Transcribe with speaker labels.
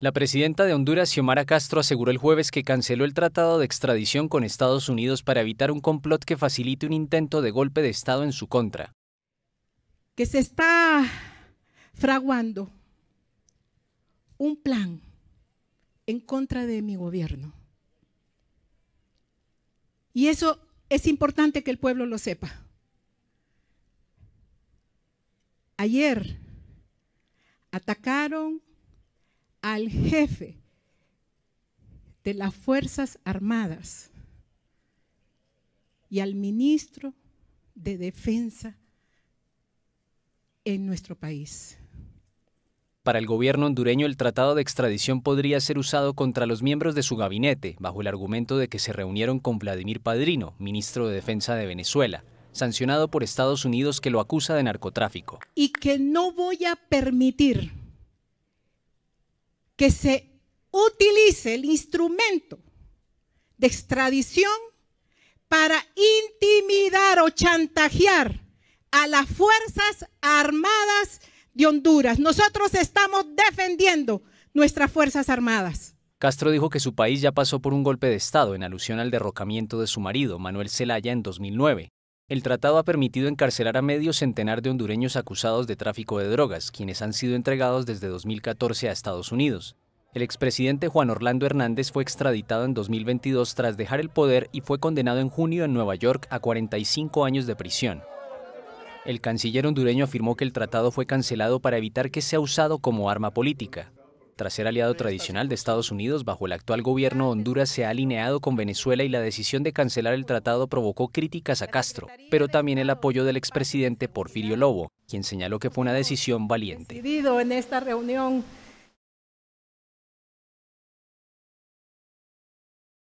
Speaker 1: La presidenta de Honduras, Xiomara Castro, aseguró el jueves que canceló el tratado de extradición con Estados Unidos para evitar un complot que facilite un intento de golpe de Estado en su contra.
Speaker 2: Que se está fraguando un plan en contra de mi gobierno. Y eso es importante que el pueblo lo sepa. Ayer atacaron al jefe de las Fuerzas Armadas y al ministro de Defensa en nuestro país.
Speaker 1: Para el gobierno hondureño, el tratado de extradición podría ser usado contra los miembros de su gabinete, bajo el argumento de que se reunieron con Vladimir Padrino, ministro de Defensa de Venezuela, sancionado por Estados Unidos que lo acusa de narcotráfico.
Speaker 2: Y que no voy a permitir que se utilice el instrumento de extradición para intimidar o chantajear a las Fuerzas Armadas de Honduras. Nosotros estamos defendiendo nuestras Fuerzas Armadas.
Speaker 1: Castro dijo que su país ya pasó por un golpe de Estado en alusión al derrocamiento de su marido, Manuel Zelaya, en 2009, el tratado ha permitido encarcelar a medio centenar de hondureños acusados de tráfico de drogas, quienes han sido entregados desde 2014 a Estados Unidos. El expresidente Juan Orlando Hernández fue extraditado en 2022 tras dejar el poder y fue condenado en junio en Nueva York a 45 años de prisión. El canciller hondureño afirmó que el tratado fue cancelado para evitar que sea usado como arma política. Tras ser aliado tradicional de Estados Unidos bajo el actual gobierno, Honduras se ha alineado con Venezuela y la decisión de cancelar el tratado provocó críticas a Castro, pero también el apoyo del expresidente Porfirio Lobo, quien señaló que fue una decisión valiente.
Speaker 2: en esta reunión